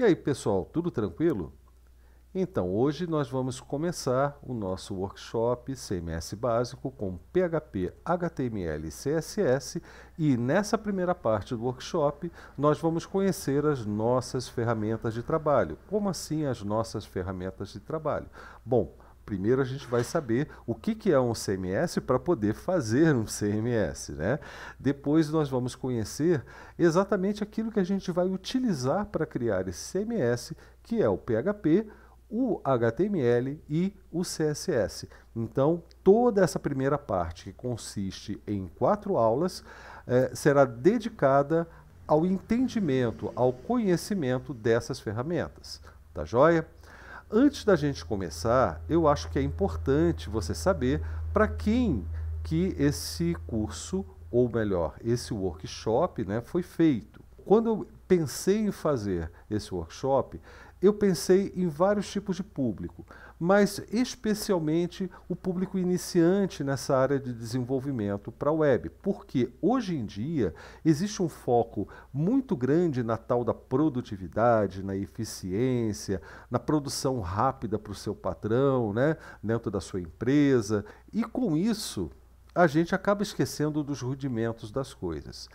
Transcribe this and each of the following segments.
E aí, pessoal, tudo tranquilo? Então, hoje nós vamos começar o nosso workshop CMS básico com PHP, HTML e CSS, e nessa primeira parte do workshop nós vamos conhecer as nossas ferramentas de trabalho. Como assim as nossas ferramentas de trabalho? Bom, primeiro a gente vai saber o que, que é um CMS para poder fazer um CMS. Né? Depois nós vamos conhecer exatamente aquilo que a gente vai utilizar para criar esse CMS, que é o PHP, o HTML e o CSS. Então, toda essa primeira parte, que consiste em quatro aulas, eh, será dedicada ao entendimento, ao conhecimento dessas ferramentas. Tá joia? Antes da gente começar, eu acho que é importante você saber para quem que esse curso, ou melhor, esse workshop, né, foi feito. Quando eu pensei em fazer esse workshop, eu pensei em vários tipos de público mas especialmente o público iniciante nessa área de desenvolvimento para a web, porque hoje em dia existe um foco muito grande na tal da produtividade, na eficiência, na produção rápida para o seu patrão, né, dentro da sua empresa, e com isso a gente acaba esquecendo dos rudimentos das coisas.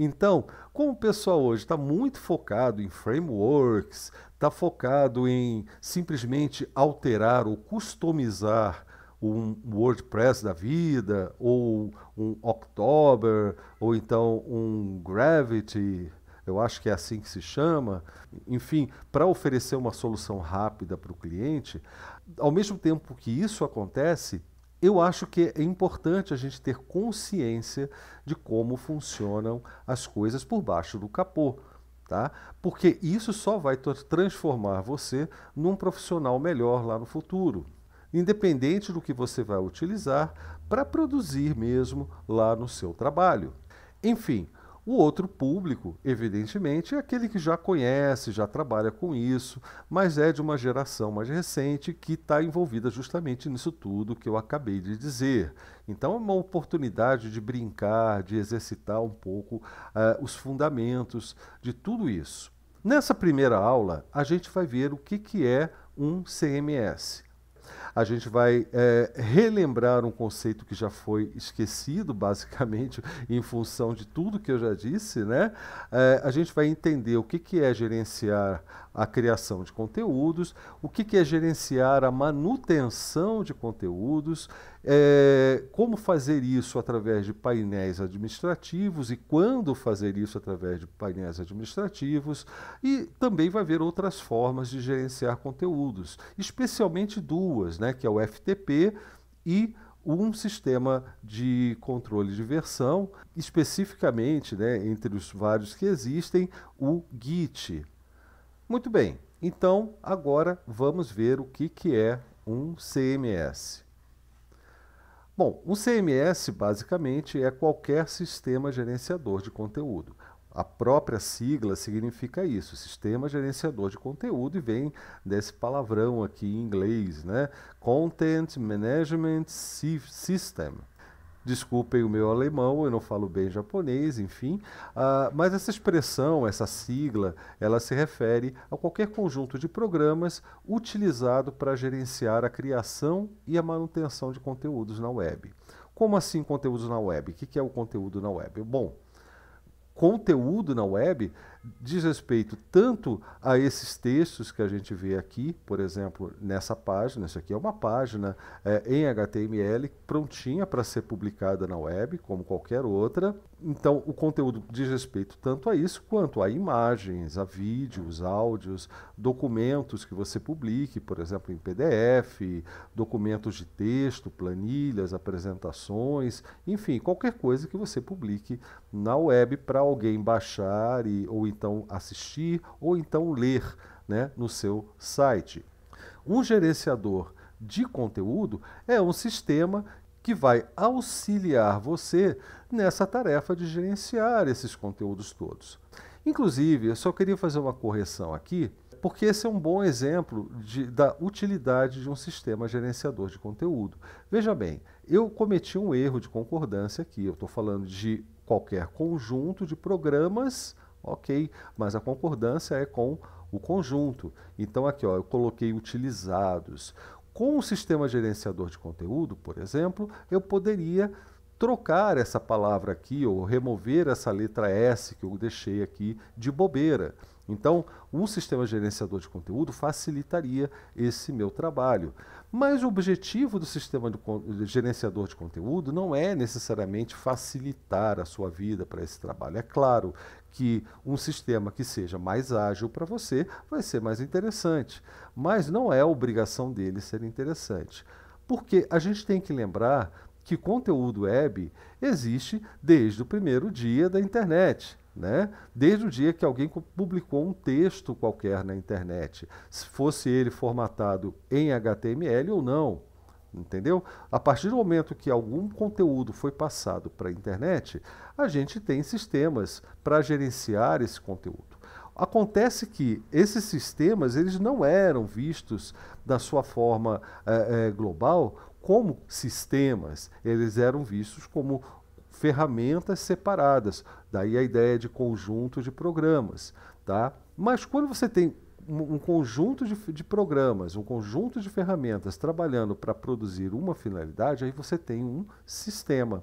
Então, como o pessoal hoje está muito focado em frameworks, está focado em simplesmente alterar ou customizar um WordPress da vida, ou um October, ou então um Gravity, eu acho que é assim que se chama, enfim, para oferecer uma solução rápida para o cliente, ao mesmo tempo que isso acontece, eu acho que é importante a gente ter consciência de como funcionam as coisas por baixo do capô, tá? Porque isso só vai transformar você num profissional melhor lá no futuro, independente do que você vai utilizar para produzir mesmo lá no seu trabalho. Enfim, o outro público, evidentemente, é aquele que já conhece, já trabalha com isso, mas é de uma geração mais recente que está envolvida justamente nisso tudo que eu acabei de dizer. Então, é uma oportunidade de brincar, de exercitar um pouco uh, os fundamentos de tudo isso. Nessa primeira aula, a gente vai ver o que, que é um CMS a gente vai é, relembrar um conceito que já foi esquecido, basicamente, em função de tudo que eu já disse, né? É, a gente vai entender o que, que é gerenciar a criação de conteúdos, o que, que é gerenciar a manutenção de conteúdos é, como fazer isso através de painéis administrativos e quando fazer isso através de painéis administrativos. E também vai haver outras formas de gerenciar conteúdos, especialmente duas, né, que é o FTP e um sistema de controle de versão, especificamente, né, entre os vários que existem, o Git. Muito bem, então agora vamos ver o que, que é um CMS. Bom, o CMS basicamente é qualquer sistema gerenciador de conteúdo. A própria sigla significa isso, Sistema Gerenciador de Conteúdo, e vem desse palavrão aqui em inglês, né? Content Management System. Desculpem o meu alemão, eu não falo bem japonês, enfim. Ah, mas essa expressão, essa sigla, ela se refere a qualquer conjunto de programas utilizado para gerenciar a criação e a manutenção de conteúdos na web. Como assim conteúdos na web? O que é o conteúdo na web? Bom, conteúdo na web diz respeito tanto a esses textos que a gente vê aqui, por exemplo, nessa página, isso aqui é uma página é, em HTML prontinha para ser publicada na web, como qualquer outra. Então, o conteúdo diz respeito tanto a isso quanto a imagens, a vídeos, áudios, documentos que você publique, por exemplo, em PDF, documentos de texto, planilhas, apresentações, enfim, qualquer coisa que você publique na web para alguém baixar e, ou então assistir ou então ler né, no seu site. Um gerenciador de conteúdo é um sistema que vai auxiliar você nessa tarefa de gerenciar esses conteúdos todos. Inclusive, eu só queria fazer uma correção aqui, porque esse é um bom exemplo de, da utilidade de um sistema gerenciador de conteúdo. Veja bem, eu cometi um erro de concordância aqui, eu estou falando de qualquer conjunto de programas Ok, mas a concordância é com o conjunto. Então, aqui ó, eu coloquei utilizados. Com o sistema gerenciador de conteúdo, por exemplo, eu poderia trocar essa palavra aqui ou remover essa letra S que eu deixei aqui de bobeira. Então, um sistema gerenciador de conteúdo facilitaria esse meu trabalho. Mas o objetivo do sistema de, gerenciador de conteúdo não é necessariamente facilitar a sua vida para esse trabalho. É claro que um sistema que seja mais ágil para você vai ser mais interessante, mas não é obrigação dele ser interessante. Porque a gente tem que lembrar que conteúdo web existe desde o primeiro dia da internet. Né? Desde o dia que alguém publicou um texto qualquer na internet, se fosse ele formatado em HTML ou não, entendeu? A partir do momento que algum conteúdo foi passado para a internet, a gente tem sistemas para gerenciar esse conteúdo. Acontece que esses sistemas eles não eram vistos da sua forma é, é, global como sistemas, eles eram vistos como ferramentas separadas. Daí a ideia de conjunto de programas. Tá? Mas quando você tem um conjunto de, de, programas, um conjunto de ferramentas trabalhando para produzir uma finalidade, aí você tem um sistema.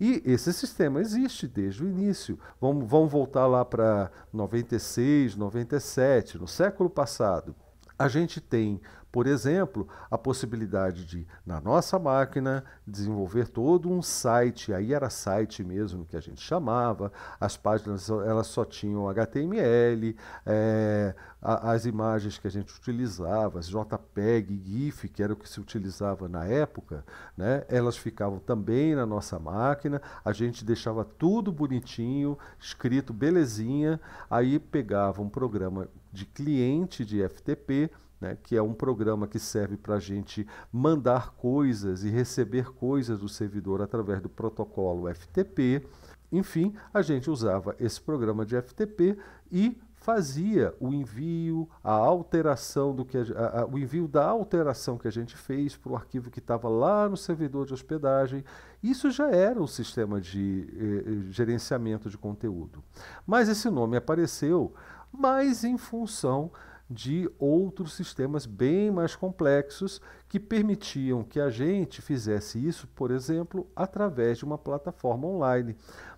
E esse sistema existe desde o início. Vamos, vamos voltar lá para 96, 97, no século passado. A gente tem por exemplo, a possibilidade de, na nossa máquina, desenvolver todo um site, aí era site mesmo que a gente chamava, as páginas elas só tinham HTML, é, eh, a, as imagens que a gente utilizava, as JPEG, GIF, que era o que se utilizava na época, né, elas ficavam também na nossa máquina, a gente deixava tudo bonitinho, escrito belezinha, aí pegava um programa de cliente de FTP, né, que é um programa que serve para a gente mandar coisas e receber coisas do servidor através do protocolo FTP. Enfim, a gente usava esse programa de FTP e fazia o envio, a alteração do que a, a, o envio da alteração que a gente fez para o arquivo que estava lá no servidor de hospedagem. Isso já era um sistema de eh, eh gerenciamento de conteúdo. Mas esse nome apareceu mais em função de outros sistemas bem mais complexos que permitiam que a gente fizesse isso, por exemplo, através de uma plataforma online.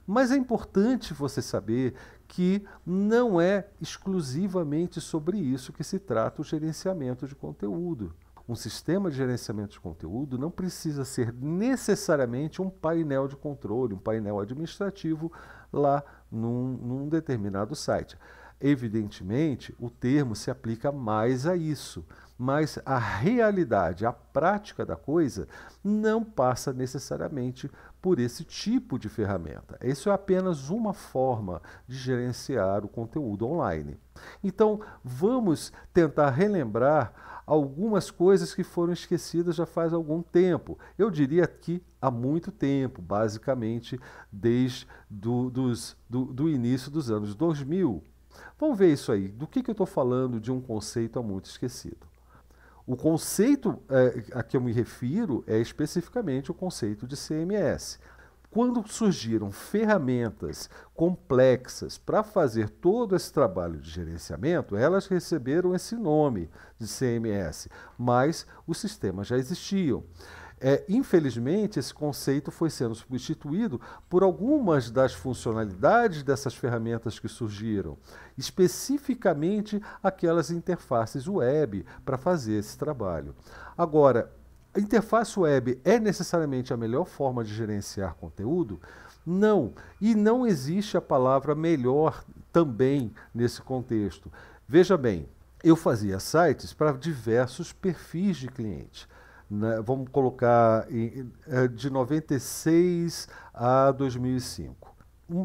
Mas é importante você saber que não é exclusivamente sobre isso que se trata o gerenciamento de conteúdo. Um sistema de gerenciamento de conteúdo não precisa ser necessariamente um painel de controle, um painel administrativo lá num, num determinado site. Evidentemente, o termo se aplica mais a isso, mas a realidade, a prática da coisa, não passa necessariamente por esse tipo de ferramenta. Isso é apenas uma forma de gerenciar o conteúdo online. Então, vamos tentar relembrar algumas coisas que foram esquecidas já faz algum tempo. Eu diria que há muito tempo, basicamente desde do, dos, do, do início dos anos 2000. Vamos ver isso aí. Do que, que eu estou falando de um conceito há muito esquecido? O conceito é, a que eu me refiro é especificamente o conceito de CMS. Quando surgiram ferramentas complexas para fazer todo esse trabalho de gerenciamento, elas receberam esse nome de CMS, mas os sistemas já existiam. É, infelizmente, esse conceito foi sendo substituído por algumas das funcionalidades dessas ferramentas que surgiram, especificamente aquelas interfaces web para fazer esse trabalho. Agora, a interface web é necessariamente a melhor forma de gerenciar conteúdo? Não. E não existe a palavra melhor também nesse contexto. Veja bem, eu fazia sites para diversos perfis de cliente né, vamos colocar em, é, de 96 a 2005.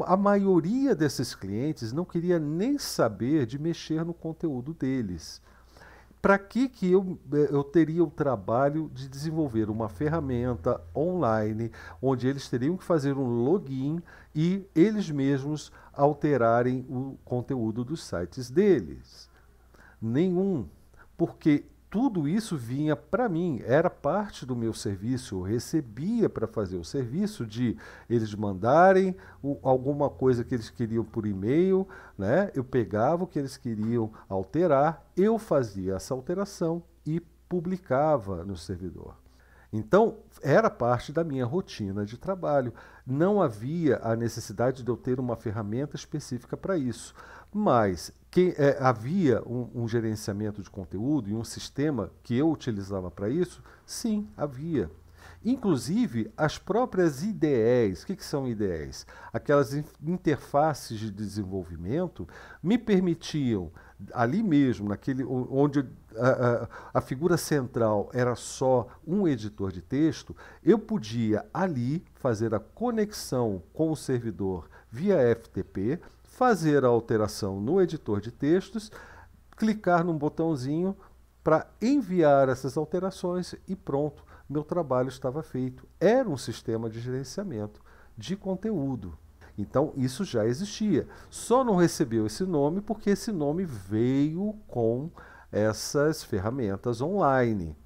A maioria desses clientes não queria nem saber de mexer no conteúdo deles. Para que, que eu, é, eu teria o trabalho de desenvolver uma ferramenta online onde eles teriam que fazer um login e eles mesmos alterarem o conteúdo dos sites deles? Nenhum porque tudo isso vinha para mim, era parte do meu serviço, eu recebia para fazer o serviço de eles mandarem o, alguma coisa que eles queriam por e-mail, né? Eu pegava o que eles queriam alterar, eu fazia essa alteração e publicava no servidor. Então, era parte da minha rotina de trabalho. Não havia a necessidade de eu ter uma ferramenta específica para isso. Mas que é, havia um, um, gerenciamento de conteúdo e um sistema que eu utilizava para isso? Sim, havia. Inclusive as próprias IDEs, o que, que, são IDEs? Aquelas interfaces de desenvolvimento me permitiam, ali mesmo, naquele onde a, a, a figura central era só um editor de texto, eu podia ali fazer a conexão com o servidor via FTP fazer a alteração no editor de textos, clicar num botãozinho para enviar essas alterações e pronto, meu trabalho estava feito. Era um sistema de gerenciamento de conteúdo. Então, isso já existia. Só não recebeu esse nome porque esse nome veio com essas ferramentas online.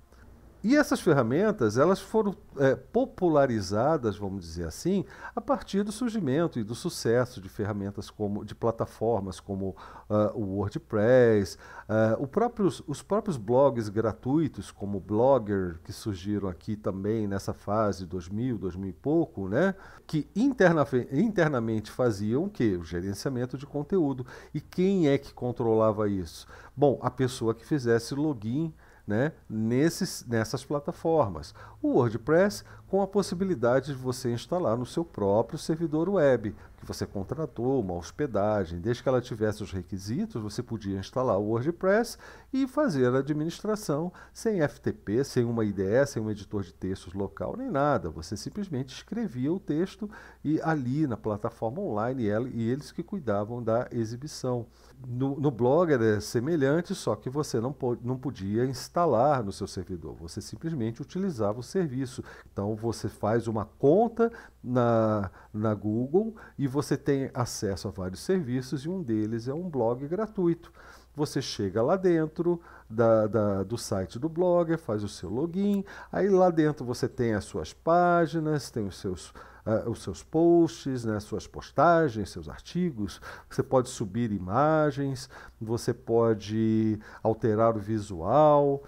E essas ferramentas elas foram é, popularizadas, vamos dizer assim, a partir do surgimento e do sucesso de ferramentas como de plataformas como uh, o WordPress, uh, ah, próprios, os próprios blogs gratuitos como Blogger que surgiram aqui também nessa fase 2000, 2000 e pouco, né? Que interna, internamente faziam o quê o gerenciamento de conteúdo. E quem é que controlava isso? Bom, a pessoa que fizesse login né, nesses, nessas plataformas. O WordPress com a possibilidade de você instalar no seu próprio servidor web, que você contratou, uma hospedagem, desde que ela tivesse os requisitos, você podia instalar o WordPress e fazer a administração sem FTP, sem uma IDE, sem um editor de textos local, nem nada. Você simplesmente escrevia o texto e ali na plataforma online e eles que cuidavam da exibição. No, no blog é semelhante, só que você não, não podia instalar no seu servidor, você simplesmente utilizava o serviço. Então você faz uma conta na, na Google e você tem acesso a vários serviços e um deles é um blog gratuito. Você chega lá dentro da, da, do site do blogger, faz o seu login, aí lá dentro você tem as suas páginas, tem os seus Uh, os seus posts, né, suas postagens, seus artigos. Você pode subir imagens, você pode alterar o visual.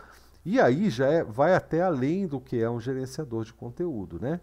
E aí já é, vai até além do que é um gerenciador de conteúdo, né?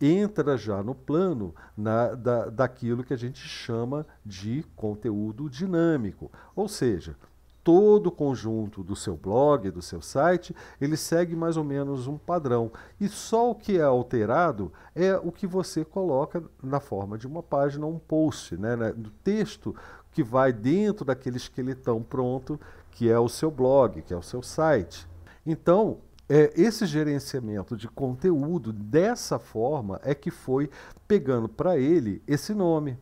entra já no plano na, da, daquilo que a gente chama de conteúdo dinâmico. Ou seja, todo o conjunto do seu blog, do seu site, ele segue mais ou menos um padrão. E só o que é alterado é o que você coloca na forma de uma página, um post, né, né do texto que vai dentro daquele esqueletão pronto que é o seu blog, que é o seu site. Então, é, esse gerenciamento de conteúdo dessa forma é que foi pegando para ele esse nome.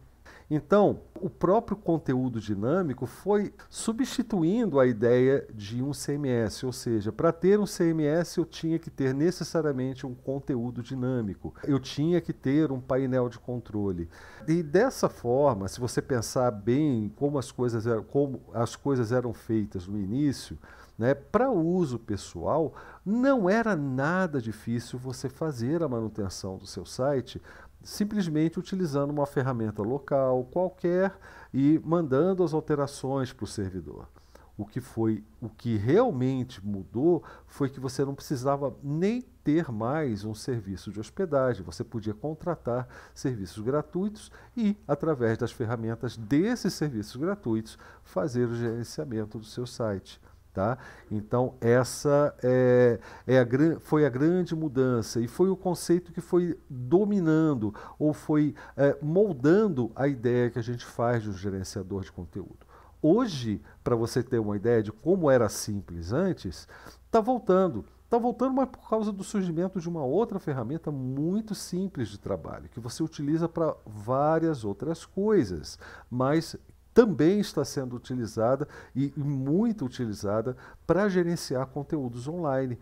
Então, o próprio conteúdo dinâmico foi substituindo a ideia de um CMS, ou seja, para ter um CMS eu tinha que ter necessariamente um conteúdo dinâmico, eu tinha que ter um painel de controle. E dessa forma, se você pensar bem como as coisas eram, como as coisas eram feitas no início, né, para uso pessoal, não era nada difícil você fazer a manutenção do seu site simplesmente utilizando uma ferramenta local qualquer e mandando as alterações para o servidor. O que foi, o que realmente mudou foi que você não precisava nem ter mais um serviço de hospedagem, você podia contratar serviços gratuitos e através das ferramentas desses serviços gratuitos fazer o gerenciamento do seu site. Tá? Então, essa é, é a, foi a grande mudança e foi o conceito que foi dominando ou foi é, moldando a ideia que a gente faz de um gerenciador de conteúdo. Hoje, para você ter uma ideia de como era simples antes, está voltando. Está voltando, mas por causa do surgimento de uma outra ferramenta muito simples de trabalho, que você utiliza para várias outras coisas, mas também está sendo utilizada e muito utilizada para gerenciar conteúdos online.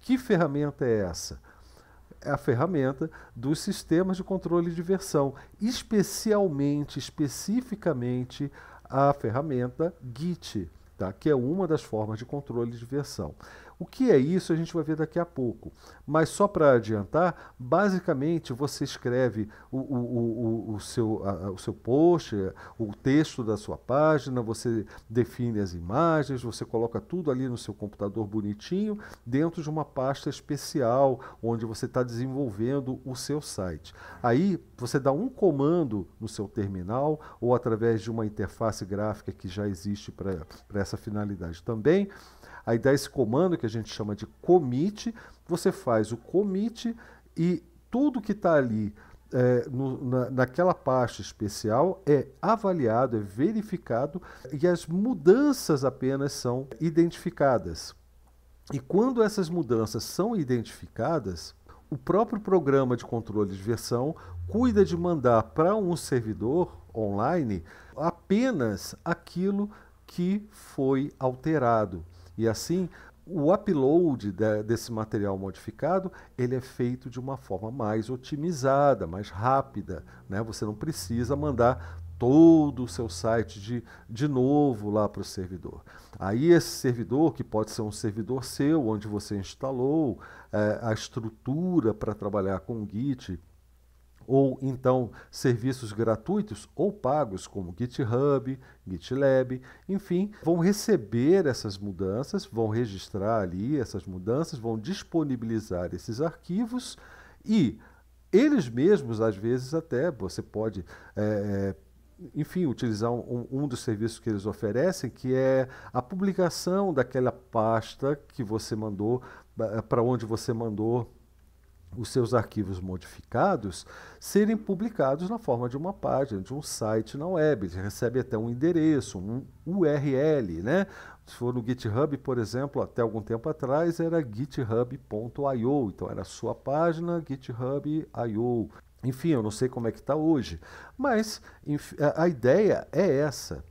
Que ferramenta é essa? É a ferramenta dos sistemas de controle de versão, especialmente, especificamente a ferramenta Git, tá? que é uma das formas de controle de versão. O que é isso a gente vai ver daqui a pouco. Mas só para adiantar, basicamente você escreve o, o, o, o, seu, a, o seu post, o texto da sua página, você define as imagens, você coloca tudo ali no seu computador bonitinho, dentro de uma pasta especial onde você está desenvolvendo o seu site. Aí você dá um comando no seu terminal ou através de uma interface gráfica que já existe para essa finalidade também Aí dá esse comando que a gente chama de commit, você faz o commit e tudo que está ali é, no, na, naquela parte especial é avaliado, é verificado e as mudanças apenas são identificadas. E quando essas mudanças são identificadas, o próprio programa de controle de versão cuida de mandar para um servidor online apenas aquilo que foi alterado. E assim, o upload de, desse material modificado ele é feito de uma forma mais otimizada, mais rápida. Né? Você não precisa mandar todo o seu site de, de novo lá para o servidor. Aí esse servidor, que pode ser um servidor seu, onde você instalou é, a estrutura para trabalhar com o Git, ou então serviços gratuitos ou pagos como GitHub, GitLab, enfim, vão receber essas mudanças, vão registrar ali essas mudanças, vão disponibilizar esses arquivos e eles mesmos, às vezes, até você pode. É, enfim, utilizar um, um, dos serviços que eles oferecem, que é a publicação daquela pasta que você mandou, eh, para onde você mandou os seus arquivos modificados serem publicados na forma de uma página, de um site na web. Ele recebe até um endereço, um URL, né? Se for no GitHub, por exemplo, até algum tempo atrás era github.io, então era a sua página github.io. Enfim, eu não sei como é que está hoje, mas a ideia é essa.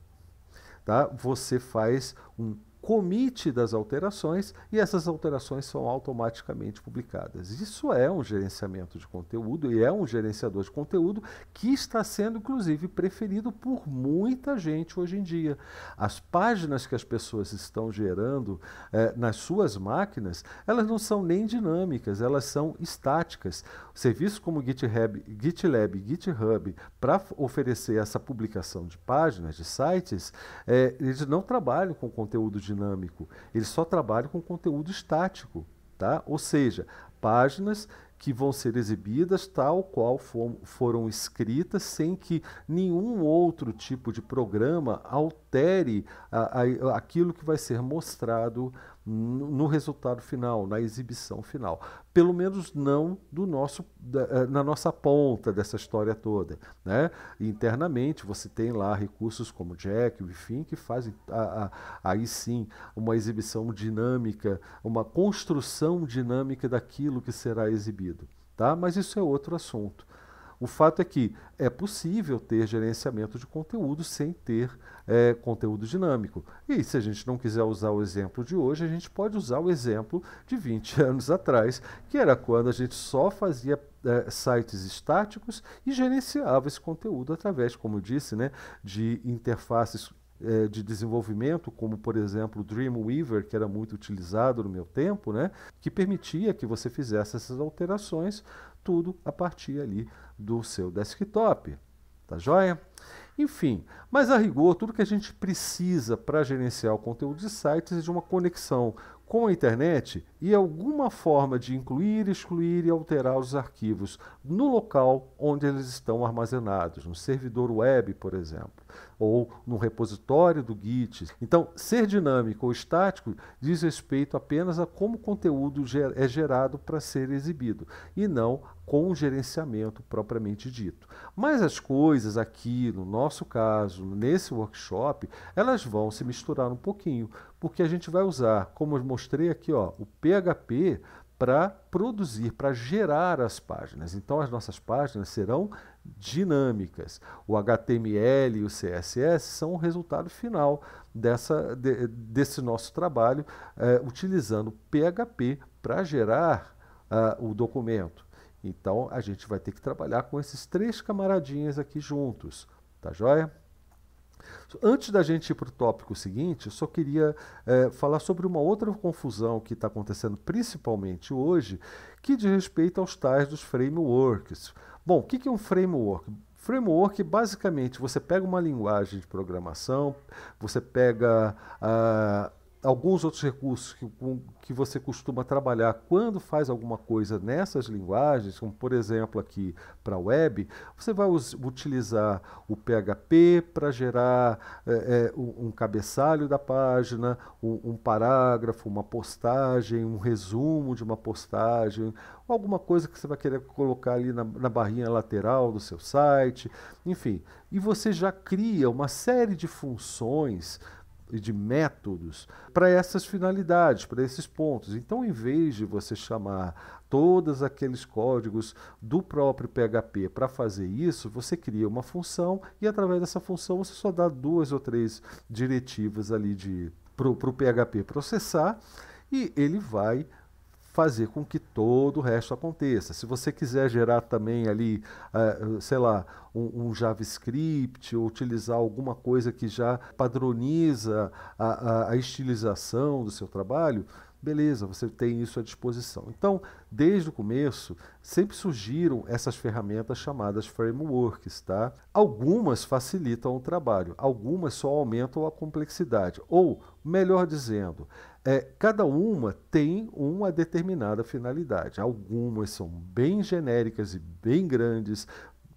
Tá? Você faz um comite das alterações e essas alterações são automaticamente publicadas. Isso é um gerenciamento de conteúdo e é um gerenciador de conteúdo que está sendo, inclusive, preferido por muita gente hoje em dia. As páginas que as pessoas estão gerando eh, nas suas máquinas, elas não são nem dinâmicas, elas são estáticas. Serviços como GitHub, GitLab, GitHub, para oferecer essa publicação de páginas, de sites, eh, eles não trabalham com conteúdo dinâmico dinâmico. só trabalha com conteúdo estático, tá? Ou seja, páginas que vão ser exibidas tal qual for, foram escritas, sem que nenhum outro tipo de programa altere a, a, aquilo que vai ser mostrado no resultado final, na exibição final. Pelo menos não do nosso, da, eh, na nossa ponta dessa história toda. Né? Internamente, você tem lá recursos como Jack, enfim, que fazem a, a, aí sim uma exibição dinâmica, uma construção dinâmica daquilo que será exibido. Tá? Mas isso é outro assunto. O fato é que é possível ter gerenciamento de conteúdo sem ter é, conteúdo dinâmico. E se a gente não quiser usar o exemplo de hoje, a gente pode usar o exemplo de 20 anos atrás, que era quando a gente só fazia é, sites estáticos e gerenciava esse conteúdo através, como eu disse, né, de interfaces é, de desenvolvimento, como por exemplo o Dreamweaver, que era muito utilizado no meu tempo, né, que permitia que você fizesse essas alterações tudo a partir ali do seu desktop. Tá joia? Enfim, mas a rigor, tudo que a gente precisa para gerenciar o conteúdo de sites é de uma conexão com a internet e alguma forma de incluir, excluir e alterar os arquivos no local onde eles estão armazenados, no servidor web, por exemplo, ou no repositório do Git. Então, ser dinâmico ou estático diz respeito apenas a como o conteúdo é gerado para ser exibido, e não com o gerenciamento propriamente dito. Mas as coisas aqui, no nosso caso, nesse workshop, elas vão se misturar um pouquinho, porque a gente vai usar, como eu mostrei aqui, ó, o PHP para produzir, para gerar as páginas. Então as nossas páginas serão dinâmicas. O HTML e o CSS são o resultado final dessa, de, desse nosso trabalho, eh, utilizando PHP para gerar uh, o documento. Então a gente vai ter que trabalhar com esses três camaradinhas aqui juntos. Tá joia? Antes da gente ir para o tópico seguinte, eu só queria é, falar sobre uma outra confusão que está acontecendo principalmente hoje, que diz respeito aos tais dos frameworks. Bom, o que, que é um framework? Framework, basicamente, você pega uma linguagem de programação, você pega a ah, alguns outros recursos que, que você costuma trabalhar quando faz alguma coisa nessas linguagens, como por exemplo aqui para web, você vai utilizar o PHP para gerar é, é, um cabeçalho da página, um, um parágrafo, uma postagem, um resumo de uma postagem, alguma coisa que você vai querer colocar ali na, na, barrinha lateral do seu site, enfim. E você já cria uma série de funções e de métodos para essas finalidades, para esses pontos. Então, em vez de você chamar todos aqueles códigos do próprio PHP para fazer isso, você cria uma função e através dessa função você só dá duas ou três diretivas ali de para o pro PHP processar e ele vai fazer com que todo o resto aconteça. Se você quiser gerar também ali, uh, sei lá, um, um, JavaScript ou utilizar alguma coisa que já padroniza a, a, a estilização do seu trabalho, beleza, você tem isso à disposição. Então, desde o começo, sempre surgiram essas ferramentas chamadas frameworks, tá? Algumas facilitam o trabalho, algumas só aumentam a complexidade, ou, melhor dizendo, é, cada uma tem uma determinada finalidade. Algumas são bem genéricas e bem grandes,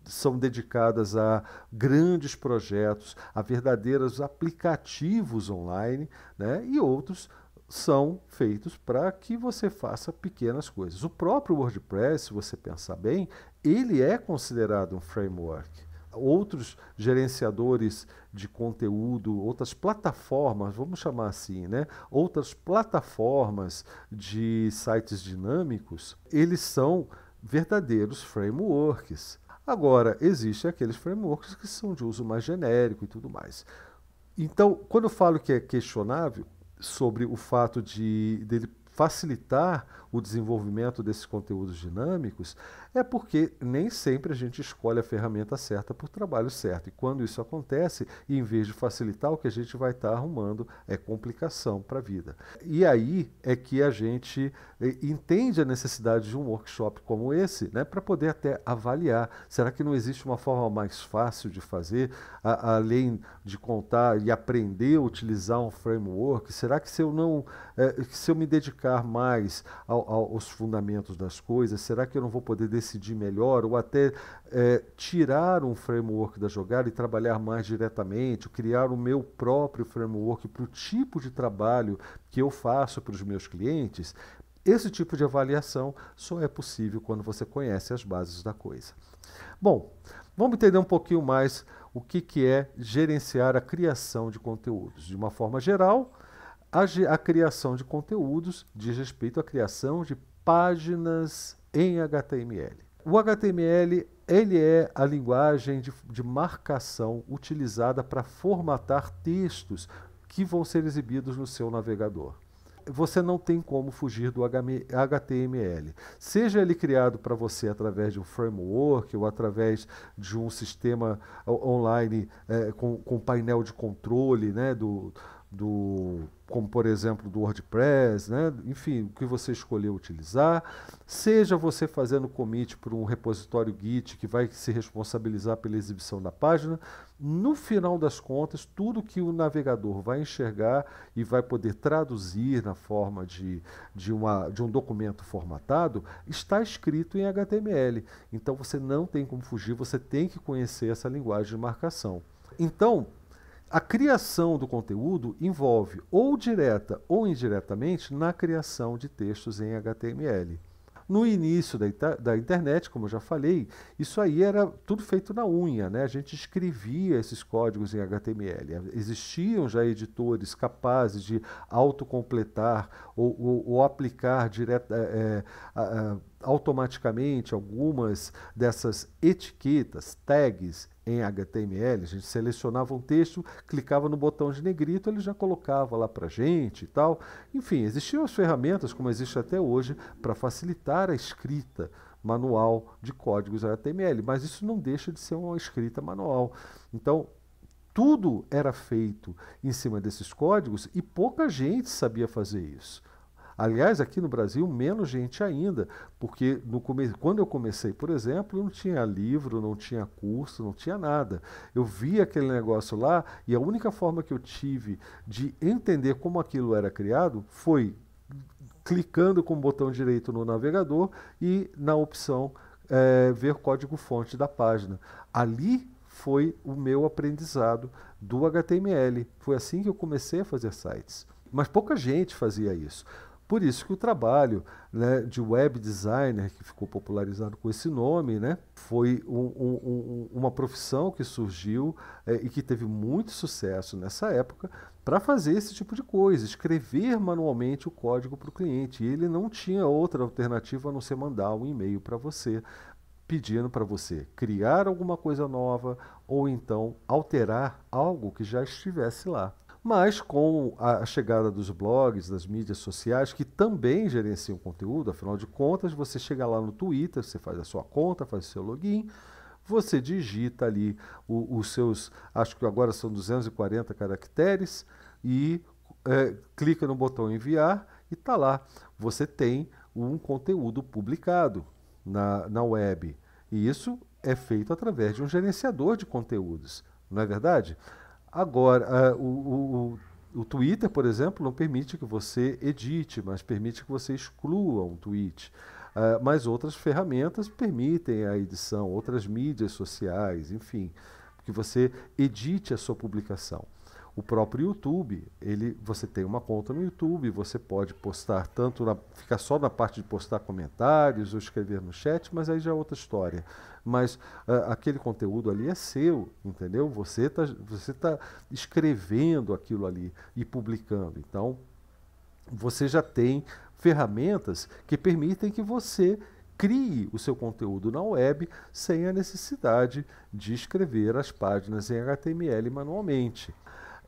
são dedicadas a grandes projetos, a verdadeiros aplicativos online, né? e outros são feitos para que você faça pequenas coisas. O próprio WordPress, se você pensar bem, ele é considerado um framework outros gerenciadores de conteúdo, outras plataformas, vamos chamar assim, né? outras plataformas de sites dinâmicos, eles são verdadeiros frameworks. Agora, existem aqueles frameworks que são de uso mais genérico e tudo mais. Então, quando eu falo que é questionável sobre o fato de dele facilitar o desenvolvimento desses conteúdos dinâmicos, é porque nem sempre a gente escolhe a ferramenta certa para o trabalho certo. E quando isso acontece, em vez de facilitar, o que a gente vai estar tá arrumando é complicação para a vida. E aí é que a gente entende a necessidade de um workshop como esse, né, para poder até avaliar. Será que não existe uma forma mais fácil de fazer, a, além de contar e aprender a utilizar um framework? Será que se eu não, é, se eu me dedicar mais ao, aos fundamentos das coisas? Será que eu não vou poder decidir melhor ou até é, tirar um framework da jogada e trabalhar mais diretamente, criar o meu próprio framework para o tipo de trabalho que eu faço para os meus clientes? Esse tipo de avaliação só é possível quando você conhece as bases da coisa. Bom, vamos entender um pouquinho mais o que, que é gerenciar a criação de conteúdos. De uma forma geral, a, a criação de conteúdos diz respeito à criação de páginas em HTML. O HTML ele é a linguagem de, de marcação utilizada para formatar textos que vão ser exibidos no seu navegador. Você não tem como fugir do HTML. Seja ele criado para você através de um framework ou através de um sistema online é, com, com painel de controle né, do, do como por exemplo do WordPress, né? enfim, o que você escolher utilizar, seja você fazendo commit para um repositório Git que vai se responsabilizar pela exibição da página, no final das contas, tudo que o navegador vai enxergar e vai poder traduzir na forma de, de, uma, de um documento formatado está escrito em HTML. Então você não tem como fugir, você tem que conhecer essa linguagem de marcação. Então, a criação do conteúdo envolve, ou direta ou indiretamente, na criação de textos em HTML. No início da, da internet, como eu já falei, isso aí era tudo feito na unha, né? A gente escrevia esses códigos em HTML. Existiam já editores capazes de autocompletar ou, ou, ou aplicar direta, é, automaticamente algumas dessas etiquetas, tags, em HTML, a gente selecionava um texto, clicava no botão de negrito, ele já colocava lá para gente e tal. Enfim, existiam as ferramentas, como existe até hoje, para facilitar a escrita manual de códigos HTML, mas isso não deixa de ser uma escrita manual. Então, tudo era feito em cima desses códigos e pouca gente sabia fazer isso. Aliás, aqui no Brasil, menos gente ainda, porque no começo, quando eu comecei, por exemplo, não tinha livro, não tinha curso, não tinha nada. Eu via aquele negócio lá e a única forma que eu tive de entender como aquilo era criado foi clicando com o botão direito no navegador e na opção é, ver código-fonte da página. Ali foi o meu aprendizado do HTML. Foi assim que eu comecei a fazer sites. Mas pouca gente fazia isso. Por isso que o trabalho né, de web designer, que ficou popularizado com esse nome, né, foi um, um, um, uma profissão que surgiu é, e que teve muito sucesso nessa época para fazer esse tipo de coisa, escrever manualmente o código para o cliente. E ele não tinha outra alternativa a não ser mandar um e-mail para você, pedindo para você criar alguma coisa nova ou então alterar algo que já estivesse lá. Mas com a chegada dos blogs, das mídias sociais, que também gerenciam conteúdo, afinal de contas, você chega lá no Twitter, você faz a sua conta, faz o seu login, você digita ali os seus, acho que agora são 240 caracteres, e é, clica no botão enviar e está lá. Você tem um conteúdo publicado na, na web. E isso é feito através de um gerenciador de conteúdos, não é verdade? Agora, uh, o, o, o Twitter, por exemplo, não permite que você edite, mas permite que você exclua um tweet. Uh, mas outras ferramentas permitem a edição, outras mídias sociais, enfim, que você edite a sua publicação. O próprio YouTube, ele, você tem uma conta no YouTube, você pode postar tanto na, ficar só na parte de postar comentários ou escrever no chat, mas aí já é outra história. Mas uh, aquele conteúdo ali é seu, entendeu? Você está você tá escrevendo aquilo ali e publicando. Então, você já tem ferramentas que permitem que você crie o seu conteúdo na web sem a necessidade de escrever as páginas em HTML manualmente.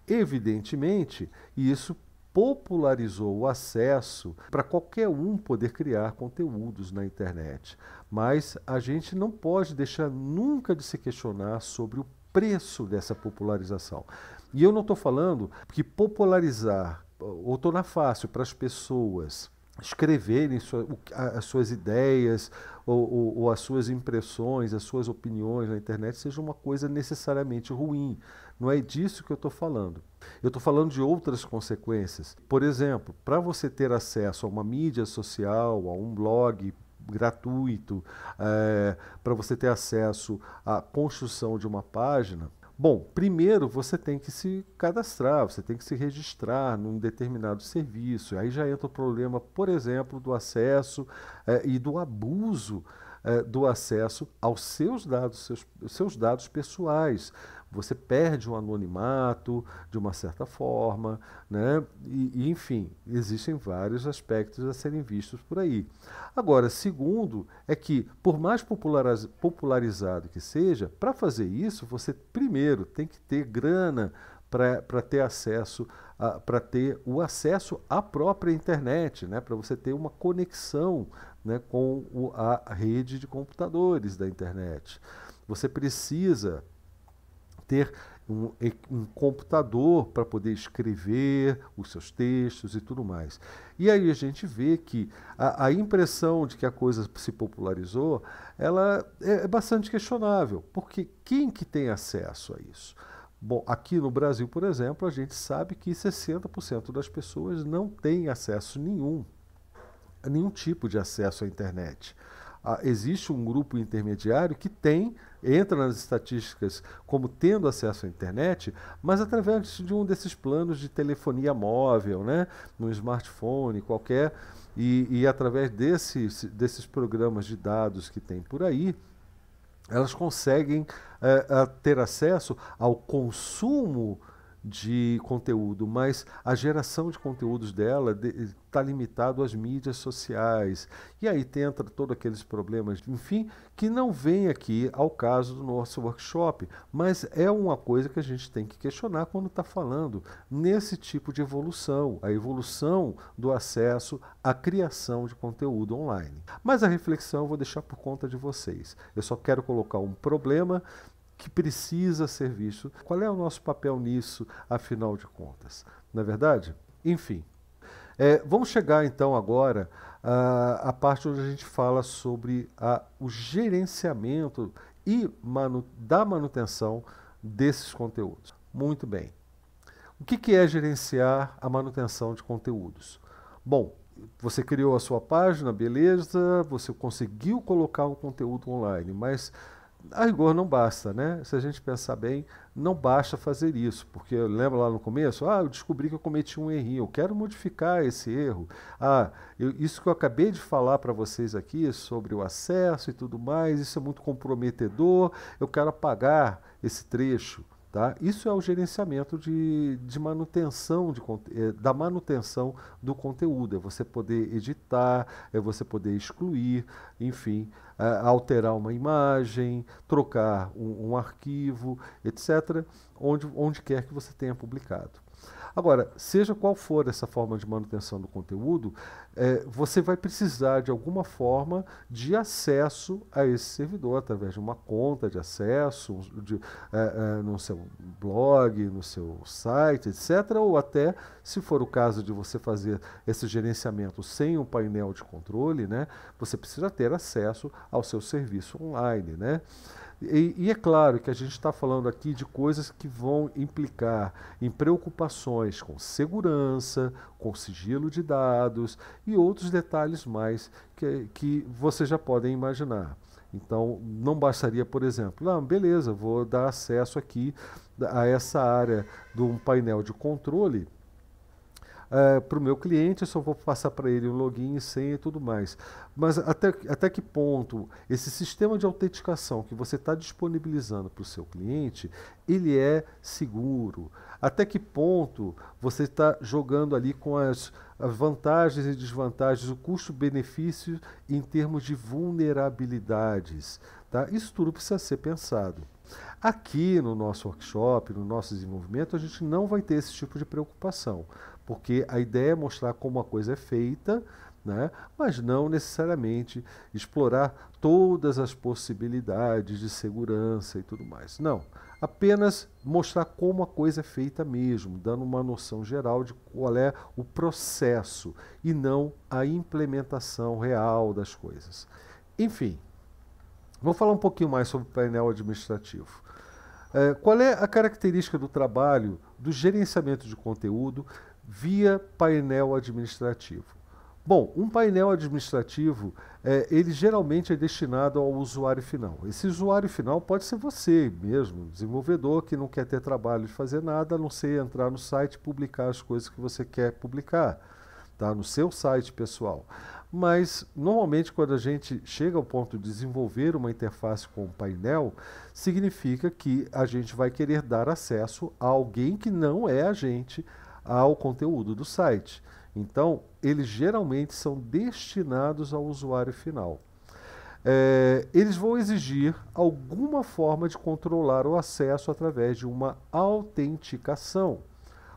Evidentemente, isso popularizou o acesso para qualquer um poder criar conteúdos na internet. Mas a gente não pode deixar nunca de se questionar sobre o preço dessa popularização. E eu não estou falando que popularizar ou tornar fácil para as pessoas escreverem sua, as suas ideias ou, ou, ou, as suas impressões, as suas opiniões na internet seja uma coisa necessariamente ruim. Não é disso que eu estou falando. Eu estou falando de outras consequências. Por exemplo, para você ter acesso a uma mídia social, a um blog gratuito, é, eh, para você ter acesso à construção de uma página, Bom, primeiro você tem que se cadastrar, você tem que se registrar num determinado serviço. Aí já entra o problema, por exemplo, do acesso eh, e do abuso eh, do acesso aos seus dados, seus, seus dados pessoais você perde o anonimato de uma certa forma, né? E, e, enfim, existem vários aspectos a serem vistos por aí. Agora, segundo é que, por mais populariz, popularizado que seja, para fazer isso, você primeiro tem que ter grana para ter acesso para ter o acesso à própria internet, né? para você ter uma conexão né? com o, a rede de computadores da internet. Você precisa ter um, um computador para poder escrever os seus textos e tudo mais. E aí a gente vê que a, a impressão de que a coisa se popularizou, ela é, é bastante questionável, porque quem que tem acesso a isso? Bom, aqui no Brasil, por exemplo, a gente sabe que 60% das pessoas não têm acesso nenhum, nenhum tipo de acesso à internet. Ah, existe um grupo intermediário que tem entra nas estatísticas como tendo acesso à internet, mas através de um desses planos de telefonia móvel, né? no smartphone qualquer, e, e através desses desses programas de dados que tem por aí, elas conseguem é, ter acesso ao consumo de conteúdo, mas a geração de conteúdos dela está de, tá limitado às mídias sociais. E aí entra todos aqueles problemas, enfim, que não vem aqui ao caso do nosso workshop, mas é uma coisa que a gente tem que questionar quando está falando nesse tipo de evolução, a evolução do acesso à criação de conteúdo online. Mas a reflexão eu vou deixar por conta de vocês. Eu só quero colocar um problema que precisa ser visto. Qual é o nosso papel nisso, afinal de contas? Não é verdade? Enfim, é, vamos chegar então agora à, à, parte onde a gente fala sobre a, o gerenciamento e manu, da manutenção desses conteúdos. Muito bem. O que, que é gerenciar a manutenção de conteúdos? Bom, você criou a sua página, beleza, você conseguiu colocar um conteúdo online, mas a rigor não basta, né? Se a gente pensar bem, não basta fazer isso, porque lembra lá no começo, ah, eu descobri que eu cometi um errinho, eu quero modificar esse erro. Ah, eu, isso que eu acabei de falar para vocês aqui sobre o acesso e tudo mais, isso é muito comprometedor, eu quero apagar esse trecho. Tá? Isso é o gerenciamento de, de manutenção de, eh, da manutenção do conteúdo, é você poder editar, é você poder excluir, enfim, é, alterar uma imagem, trocar um, um arquivo, etc., onde, onde quer que você tenha publicado. Agora, seja qual for essa forma de manutenção do conteúdo, é, você vai precisar de alguma forma de acesso a esse servidor, através de uma conta de acesso, de, é, é, no seu blog, no seu site, etc. Ou até, se for o caso de você fazer esse gerenciamento sem um painel de controle, né, você precisa ter acesso ao seu serviço online. Né? E, e, é claro que a gente está falando aqui de coisas que vão implicar em preocupações com segurança, com sigilo de dados e outros detalhes mais que, que vocês já podem imaginar. Então, não bastaria, por exemplo, ah, beleza, vou dar acesso aqui a essa área de um painel de controle uh, eh, para o meu cliente, eu só vou passar para ele um login, e senha e tudo mais. Mas até, até que ponto esse sistema de autenticação que você está disponibilizando para o seu cliente, ele é seguro? Até que ponto você está jogando ali com as vantagens e desvantagens, o custo-benefício em termos de vulnerabilidades? Tá? Isso tudo precisa ser pensado. Aqui no nosso workshop, no nosso desenvolvimento, a gente não vai ter esse tipo de preocupação. Porque a ideia é mostrar como a coisa é feita, né? mas não necessariamente explorar todas as possibilidades de segurança e tudo mais. Não. Apenas mostrar como a coisa é feita mesmo, dando uma noção geral de qual é o processo e não a implementação real das coisas. Enfim, vou falar um pouquinho mais sobre o painel administrativo. É, qual é a característica do trabalho do gerenciamento de conteúdo via painel administrativo. Bom, um painel administrativo, é, ele geralmente é destinado ao usuário final. Esse usuário final pode ser você mesmo, desenvolvedor que não quer ter trabalho de fazer nada, a não ser entrar no site e publicar as coisas que você quer publicar, tá? no seu site pessoal. Mas, normalmente, quando a gente chega ao ponto de desenvolver uma interface com um painel, significa que a gente vai querer dar acesso a alguém que não é a gente, ao conteúdo do site. Então, eles geralmente são destinados ao usuário final. É, eles vão exigir alguma forma de controlar o acesso através de uma autenticação.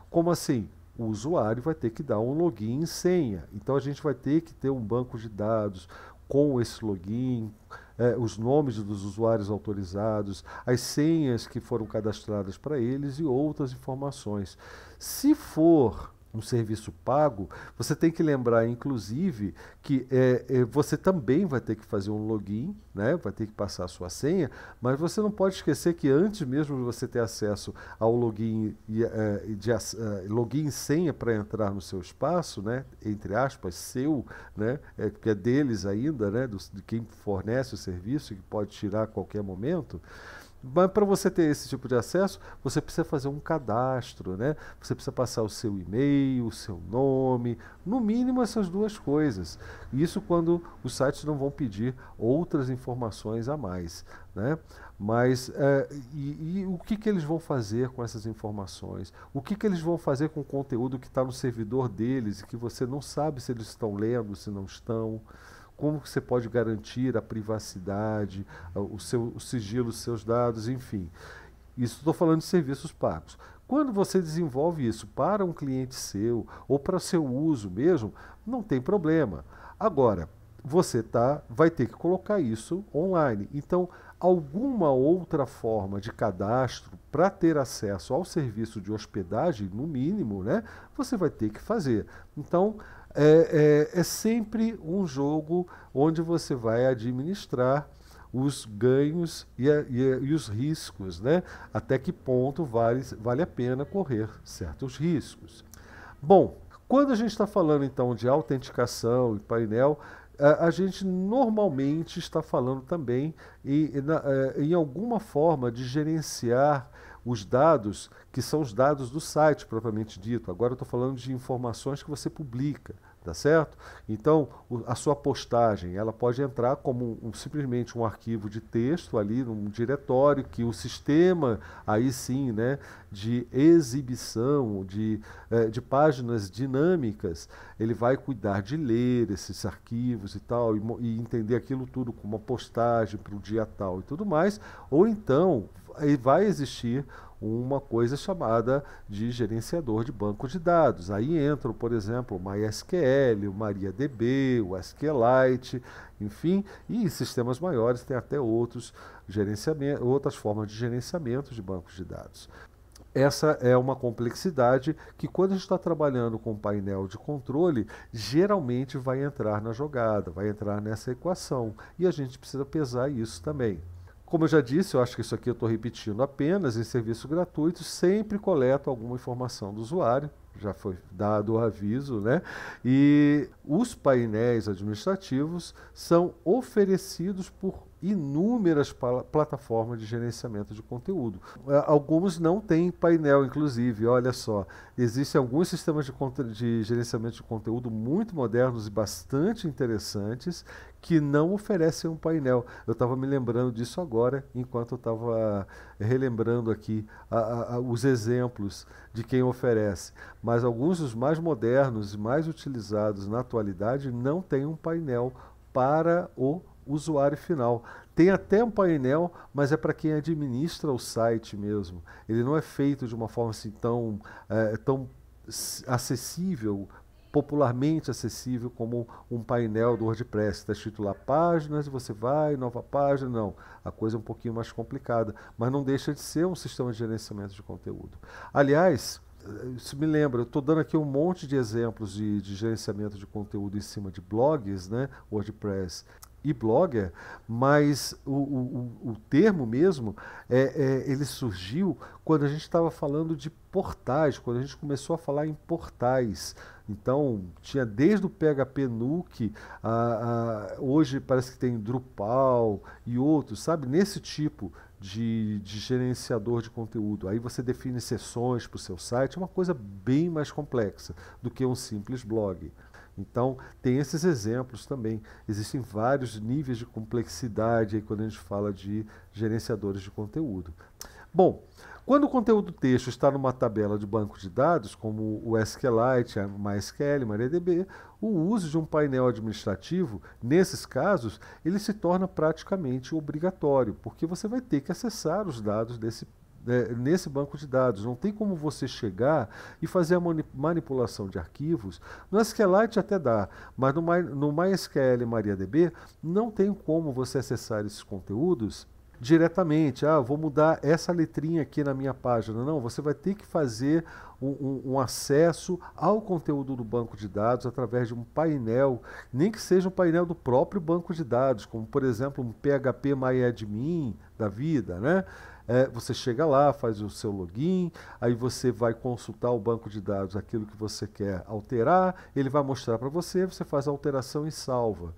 Como assim? O usuário vai ter que dar um login e senha. Então a gente vai ter que ter um banco de dados com esse login, é, os nomes dos usuários autorizados, as senhas que foram cadastradas para eles e outras informações. Se for um serviço pago, você tem que lembrar, inclusive, que é, é, você também vai ter que fazer um login, né? vai ter que passar a sua senha, mas você não pode esquecer que antes mesmo de você ter acesso ao login e, é, de, é, login e senha para entrar no seu espaço, né? entre aspas, seu, né? é, é deles ainda, né? Do, de quem fornece o serviço, que pode tirar a qualquer momento. Mas para você ter esse tipo de acesso, você precisa fazer um cadastro, né? Você precisa passar o seu e-mail, o seu nome, no mínimo essas duas coisas. Isso quando os sites não vão pedir outras informações a mais, né? Mas é, e, e, o que, que eles vão fazer com essas informações? O que, que eles vão fazer com o conteúdo que está no servidor deles e que você não sabe se eles estão lendo, se não estão? como você pode garantir a privacidade, o, seu, o sigilo dos seus dados, enfim. Isso estou falando de serviços pagos. Quando você desenvolve isso para um cliente seu ou para seu uso mesmo, não tem problema. Agora, você tá, vai ter que colocar isso online. Então, alguma outra forma de cadastro para ter acesso ao serviço de hospedagem, no mínimo, né, você vai ter que fazer. Então, é, é, é sempre um jogo onde você vai administrar os ganhos e, a, e, a, e, os riscos, né? Até que ponto vale, vale a pena correr certos riscos. Bom, quando a gente está falando então de autenticação e painel, a, a gente normalmente está falando também em, é, em alguma forma de gerenciar os dados que são os dados do site propriamente dito. Agora eu estou falando de informações que você publica, tá certo? Então o, a sua postagem ela pode entrar como um, simplesmente um arquivo de texto ali num diretório que o sistema aí sim, né, de exibição de, eh, de páginas dinâmicas, ele vai cuidar de ler esses arquivos e tal e, e entender aquilo tudo como uma postagem para o dia tal e tudo mais, ou então aí vai existir uma coisa chamada de gerenciador de banco de dados. Aí entram, por exemplo, o MySQL, o MariaDB, o SQLite, enfim, e sistemas maiores têm até outros gerenciamento, outras formas de gerenciamento de bancos de dados. Essa é uma complexidade que, quando a gente está trabalhando com painel de controle, geralmente vai entrar na jogada, vai entrar nessa equação. E a gente precisa pesar isso também. Como eu já disse, eu acho que isso aqui eu estou repetindo apenas em serviço gratuito, sempre coleto alguma informação do usuário, já foi dado o aviso, né? E os painéis administrativos são oferecidos por inúmeras plataformas de gerenciamento de conteúdo. É, alguns não têm painel, inclusive, olha só. Existem alguns sistemas de, de, gerenciamento de conteúdo muito modernos e bastante interessantes que não oferecem um painel. Eu estava me lembrando disso agora, enquanto eu estava relembrando aqui a, a, os exemplos de quem oferece. Mas alguns dos mais modernos e mais utilizados na atualidade não têm um painel para o usuário final. Tem até um painel, mas é para quem administra o site mesmo. Ele não é feito de uma forma assim tão, é, tão acessível, popularmente acessível, como um painel do WordPress. Está escrito lá páginas, você vai, nova página. Não, a coisa é um pouquinho mais complicada, mas não deixa de ser um sistema de gerenciamento de conteúdo. Aliás, eh, isso me lembra, eu estou dando aqui um monte de exemplos de, de, gerenciamento de conteúdo em cima de blogs, né, WordPress e blogger, mas o, o, o termo mesmo, é, é, ele surgiu quando a gente estava falando de portais, quando a gente começou a falar em portais. Então, tinha desde o PHP Nuke, a, a, hoje parece que tem Drupal e outros, sabe? Nesse tipo de, de, gerenciador de conteúdo. Aí você define sessões para o seu site, é uma coisa bem mais complexa do que um simples blog. Então, tem esses exemplos também. Existem vários níveis de complexidade aí quando a gente fala de gerenciadores de conteúdo. Bom, quando o conteúdo texto está numa tabela de banco de dados, como o SQLite, MySQL, MariaDB, o uso de um painel administrativo, nesses casos, ele se torna praticamente obrigatório, porque você vai ter que acessar os dados desse é, nesse banco de dados. Não tem como você chegar e fazer a manipulação de arquivos. No SQLite até dá, mas no, My, no MySQL MariaDB não tem como você acessar esses conteúdos diretamente. Ah, vou mudar essa letrinha aqui na minha página. Não, você vai ter que fazer um, um, um, acesso ao conteúdo do banco de dados através de um painel, nem que seja um painel do próprio banco de dados, como por exemplo um PHP MyAdmin da vida, né? É, você chega lá, faz o seu login, aí você vai consultar o banco de dados aquilo que você quer alterar, ele vai mostrar para você, você faz a alteração e salva.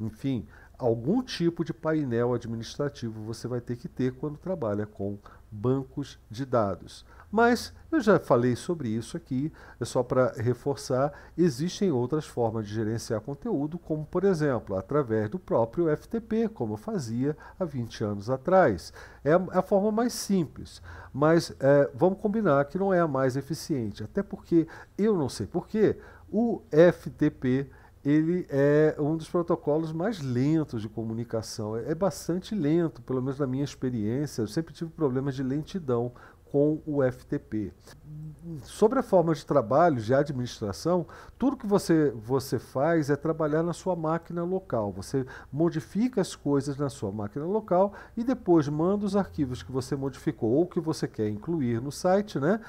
Enfim, algum tipo de painel administrativo você vai ter que ter quando trabalha com bancos de dados. Mas eu já falei sobre isso aqui, é só para reforçar, existem outras formas de gerenciar conteúdo, como por exemplo, através do próprio FTP, como eu fazia há 20 anos atrás. É, é a forma mais simples, mas é, vamos combinar que não é a mais eficiente, até porque eu não sei porquê, o FTP ele é um dos protocolos mais lentos de comunicação. É, é bastante lento, pelo menos na minha experiência. Eu sempre tive problemas de lentidão com o FTP. Sobre a forma de trabalho, de administração, tudo que você, você faz é trabalhar na sua máquina local. Você modifica as coisas na sua máquina local e depois manda os arquivos que você modificou ou que você quer incluir no site, né?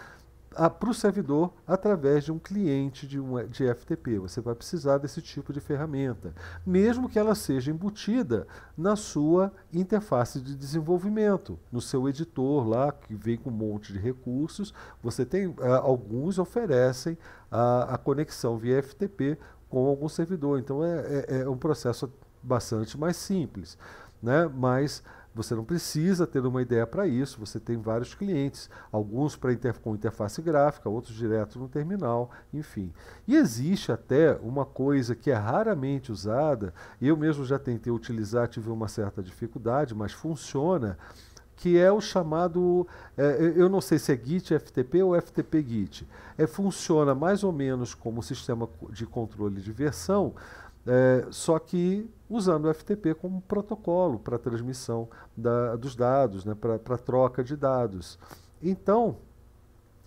para o servidor através de um cliente de, um de FTP. Você vai precisar desse tipo de ferramenta, mesmo que ela seja embutida na sua interface de desenvolvimento, no seu editor lá, que vem com um monte de recursos. Você tem, é, alguns oferecem a, a, conexão via FTP com algum servidor. Então é, é, é um processo bastante mais simples. Né? Mas você não precisa ter uma ideia para isso, você tem vários clientes, alguns para inter com interface gráfica, outros direto no terminal, enfim. E existe até uma coisa que é raramente usada, eu mesmo já tentei utilizar, tive uma certa dificuldade, mas funciona, que é o chamado, é, eu não sei se é Git FTP ou FTP Git. É, funciona mais ou menos como sistema de controle de versão, é, só que usando o FTP como protocolo para transmissão da, dos dados, né, para troca de dados. Então,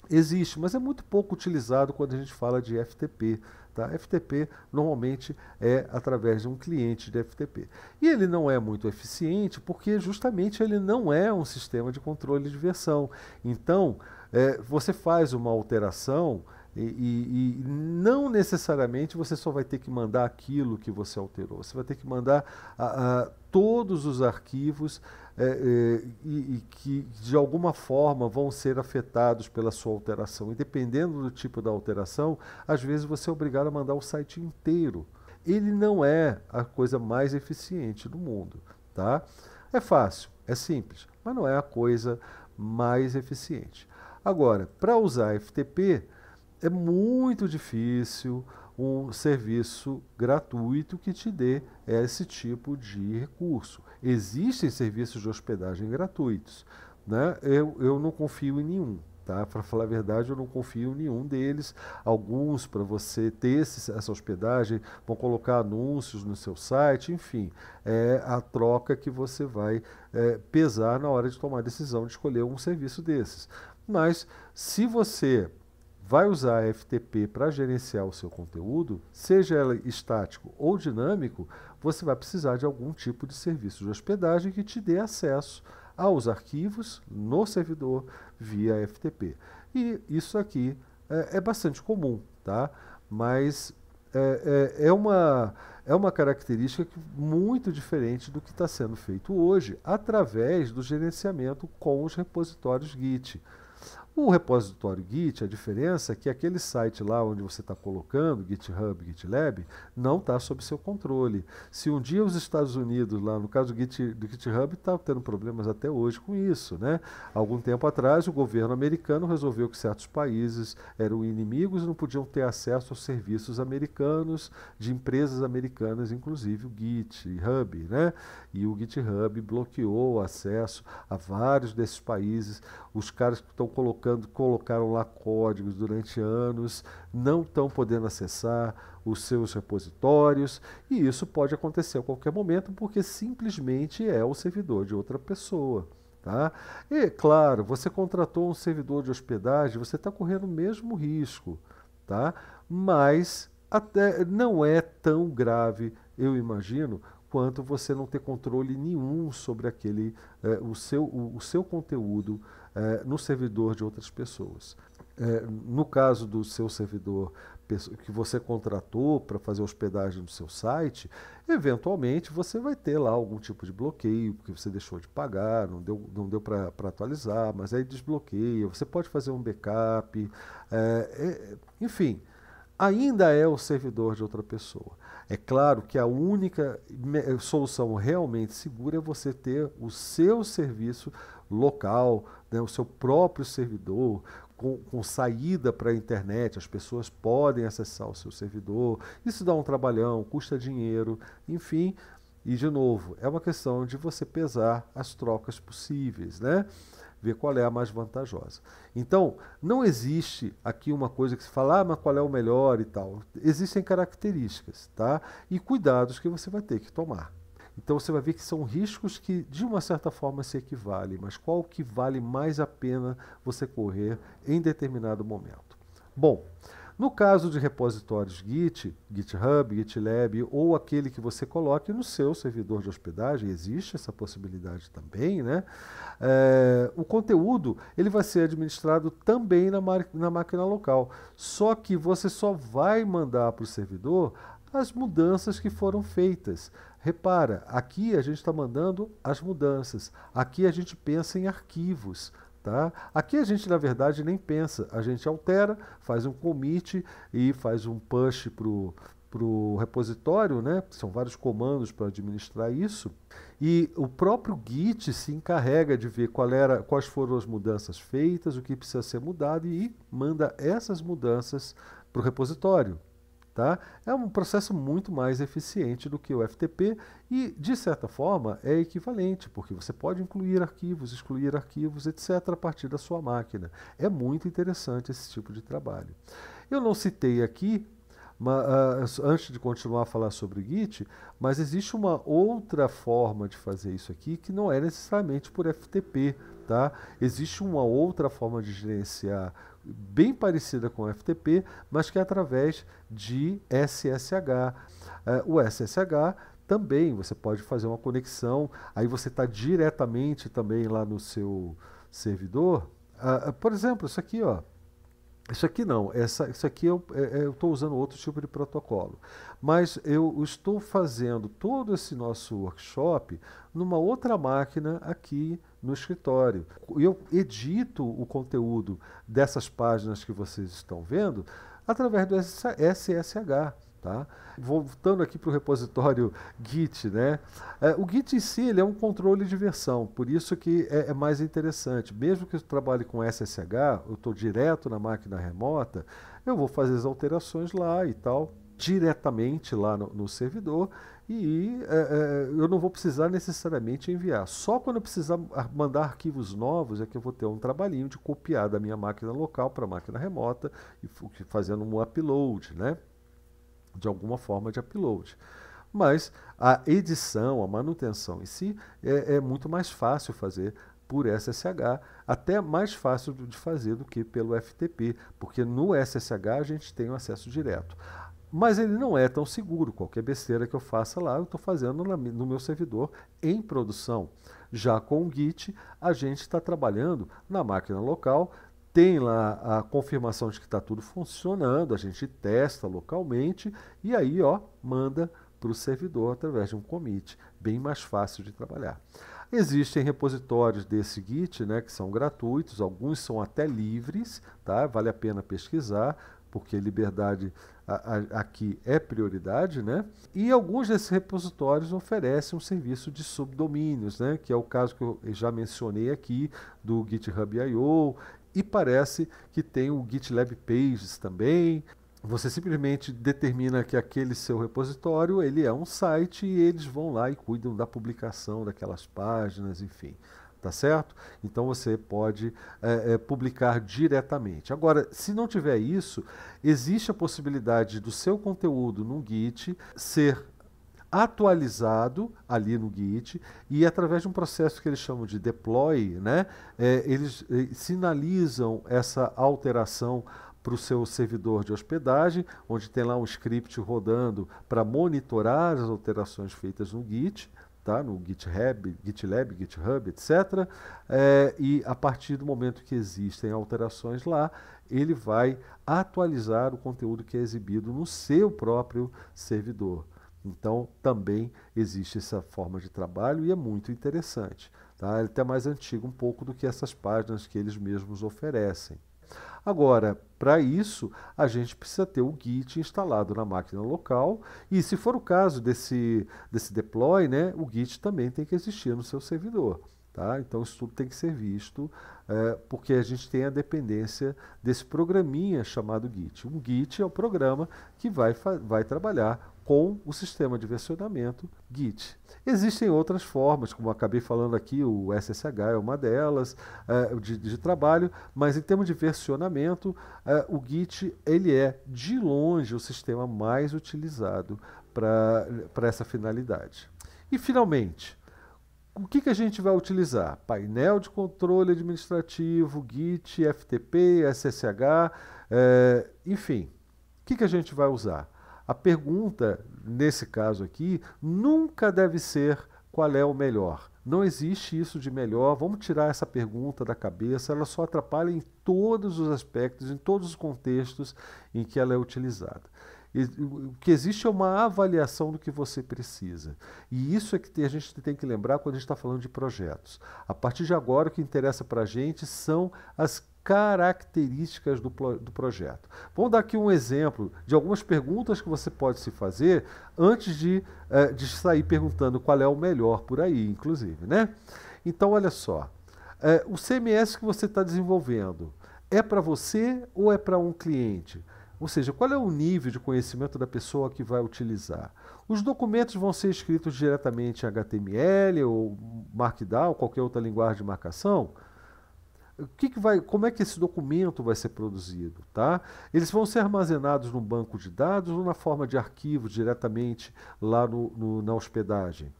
existe, mas é muito pouco utilizado quando a gente fala de FTP. Tá? FTP normalmente é através de um cliente de FTP. E ele não é muito eficiente porque justamente ele não é um sistema de controle de versão. Então, é, você faz uma alteração e, e, e, não necessariamente você só vai ter que mandar aquilo que você alterou, você vai ter que mandar a, a todos os arquivos é, é, e, e, que de alguma forma vão ser afetados pela sua alteração. E dependendo do tipo da alteração, às vezes você é obrigado a mandar o site inteiro. Ele não é a coisa mais eficiente do mundo, tá? É fácil, é simples, mas não é a coisa mais eficiente. Agora, para usar FTP, é muito difícil um serviço gratuito que te dê esse tipo de recurso. Existem serviços de hospedagem gratuitos. Né? Eu, eu não confio em nenhum. Tá? Para falar a verdade, eu não confio em nenhum deles. Alguns, para você ter esse, essa hospedagem, vão colocar anúncios no seu site, enfim, é a troca que você vai é, pesar na hora de tomar a decisão de escolher um serviço desses. Mas se você vai usar a FTP para gerenciar o seu conteúdo, seja ela estático ou dinâmico, você vai precisar de algum tipo de serviço de hospedagem que te dê acesso aos arquivos no servidor via FTP. E isso aqui é, é bastante comum, tá? Mas é, é, é, uma, é uma característica muito diferente do que está sendo feito hoje através do gerenciamento com os repositórios Git. O repositório Git, a diferença é que aquele site lá onde você está colocando, GitHub, GitLab, não está sob seu controle. Se um dia os Estados Unidos, lá no caso do, Git, do GitHub, está tendo problemas até hoje com isso, né? Algum tempo atrás, o governo americano resolveu que certos países eram inimigos e não podiam ter acesso aos serviços americanos, de empresas americanas, inclusive o GitHub, né? E o GitHub bloqueou o acesso a vários desses países. Os caras que estão colocando tentando, colocaram lá códigos durante anos, não estão podendo acessar os seus repositórios, e isso pode acontecer a qualquer momento, porque simplesmente é o servidor de outra pessoa. Tá? E claro, você contratou um servidor de hospedagem, você está correndo o mesmo risco, tá? mas até não é tão grave, eu imagino, quanto você não ter controle nenhum sobre aquele eh, o, seu, o, o seu conteúdo é, no servidor de outras pessoas. É, no caso do seu servidor que você contratou para fazer hospedagem no seu site, eventualmente você vai ter lá algum tipo de bloqueio, porque você deixou de pagar, não deu, não deu para atualizar, mas aí desbloqueia, você pode fazer um backup, é, é, enfim ainda é o servidor de outra pessoa. É claro que a única eh, solução realmente segura é você ter o seu serviço local, né, o seu próprio servidor, com, com saída para a internet, as pessoas podem acessar o seu servidor. Isso dá um trabalhão, custa dinheiro, enfim. E, de novo, é uma questão de você pesar as trocas possíveis, né? ver qual é a mais vantajosa. Então, não existe aqui uma coisa que se fala, ah, mas qual é o melhor e tal. Existem características, tá? E cuidados que você vai ter que tomar. Então você vai ver que são riscos que de uma certa forma se equivalem, mas qual que vale mais a pena você correr em determinado momento. Bom, no caso de repositórios Git, GitHub, GitLab ou aquele que você coloque no seu servidor de hospedagem, existe essa possibilidade também, né? É, o conteúdo ele vai ser administrado também na, na máquina local, só que você só vai mandar para o servidor as mudanças que foram feitas. Repara, aqui a gente está mandando as mudanças, aqui a gente pensa em arquivos. Tá? Aqui a gente, na verdade, nem pensa, a gente altera, faz um commit e faz um push para o repositório, né? são vários comandos para administrar isso, e o próprio Git se encarrega de ver qual era, quais foram as mudanças feitas, o que precisa ser mudado e manda essas mudanças para o repositório. Tá? É um processo muito mais eficiente do que o FTP e, de certa forma, é equivalente, porque você pode incluir arquivos, excluir arquivos, etc., a partir da sua máquina. É muito interessante esse tipo de trabalho. Eu não citei aqui, mas, ah, uh, antes de continuar a falar sobre o Git, mas existe uma outra forma de fazer isso aqui que não é necessariamente por FTP, tá? Existe uma outra forma de gerenciar bem parecida com o FTP, mas que é através de SSH. Uh, é, o SSH também você pode fazer uma conexão, aí você está diretamente também lá no seu servidor. Uh, por exemplo, isso aqui, ó. Isso aqui não, essa, isso aqui eu é, é, estou usando outro tipo de protocolo. Mas eu estou fazendo todo esse nosso workshop numa outra máquina aqui no escritório. Eu edito o conteúdo dessas páginas que vocês estão vendo através do SSH. Tá? Voltando aqui para o repositório Git, né? É, o Git em si ele é um controle de versão, por isso que é, é mais interessante. Mesmo que eu trabalhe com SSH, eu estou direto na máquina remota, eu vou fazer as alterações lá e tal, diretamente lá no, no servidor, e é, é, eu não vou precisar necessariamente enviar. Só quando eu precisar mandar arquivos novos é que eu vou ter um trabalhinho de copiar da minha máquina local para a máquina remota, e fazendo um upload, né? de alguma forma de upload. Mas a edição, a manutenção em si, é, é muito mais fácil fazer por SSH, até mais fácil de fazer do que pelo FTP, porque no SSH a gente tem o acesso direto. Mas ele não é tão seguro. Qualquer besteira que eu faça lá, eu estou fazendo no meu servidor em produção. Já com o Git, a gente está trabalhando na máquina local, tem lá a confirmação de que está tudo funcionando, a gente testa localmente e aí ó, manda para o servidor através de um commit, bem mais fácil de trabalhar. Existem repositórios desse Git, né, que são gratuitos, alguns são até livres, tá? Vale a pena pesquisar, porque liberdade a, a, aqui é prioridade, né? E alguns desses repositórios oferecem um serviço de subdomínios, né? Que é o caso que eu já mencionei aqui do GitHub I.O. E parece que tem o GitLab Pages também. Você simplesmente determina que aquele seu repositório ele é um site e eles vão lá e cuidam da publicação daquelas páginas, enfim tá certo? Então você pode é, é, publicar diretamente. Agora, se não tiver isso, existe a possibilidade do seu conteúdo no Git ser atualizado ali no Git e através de um processo que eles chamam de deploy, né, é, eles é, sinalizam essa alteração para o seu servidor de hospedagem, onde tem lá um script rodando para monitorar as alterações feitas no Git, tá? no GitHub, GitLab, GitHub, etc. É, e a partir do momento que existem alterações lá, ele vai atualizar o conteúdo que é exibido no seu próprio servidor. Então, também existe essa forma de trabalho e é muito interessante. Tá? Ele é até mais antigo um pouco do que essas páginas que eles mesmos oferecem. Agora, para isso, a gente precisa ter o Git instalado na máquina local e, se for o caso desse, desse deploy, né, o Git também tem que existir no seu servidor. Tá? Então, isso tudo tem que ser visto, é, porque a gente tem a dependência desse programinha chamado Git. O Git é o programa que vai, vai trabalhar com o sistema de versionamento Git. Existem outras formas, como acabei falando aqui, o SSH é uma delas, uh, de, de, trabalho, mas em termos de versionamento, é, o Git ele é, de longe, o sistema mais utilizado para essa finalidade. E, finalmente, o que, que a gente vai utilizar? Painel de controle administrativo, Git, FTP, SSH, é, enfim. O que, que a gente vai usar? A pergunta, nesse caso aqui, nunca deve ser qual é o melhor. Não existe isso de melhor. Vamos tirar essa pergunta da cabeça. Ela só atrapalha em todos os aspectos, em todos os contextos em que ela é utilizada. O que existe é uma avaliação do que você precisa. E isso é que a gente tem que lembrar quando a gente está falando de projetos. A partir de agora, o que interessa para a gente são as características do, do projeto. Vamos dar aqui um exemplo de algumas perguntas que você pode se fazer antes de, eh, de sair perguntando qual é o melhor por aí, inclusive. Né? Então, olha só. Eh, o CMS que você está desenvolvendo é para você ou é para um cliente? Ou seja, qual é o nível de conhecimento da pessoa que vai utilizar? Os documentos vão ser escritos diretamente em HTML ou Markdown, qualquer outra linguagem de marcação? O que, que vai, como é que esse documento vai ser produzido, tá? Eles vão ser armazenados num banco de dados ou na forma de arquivo diretamente lá no, no na hospedagem.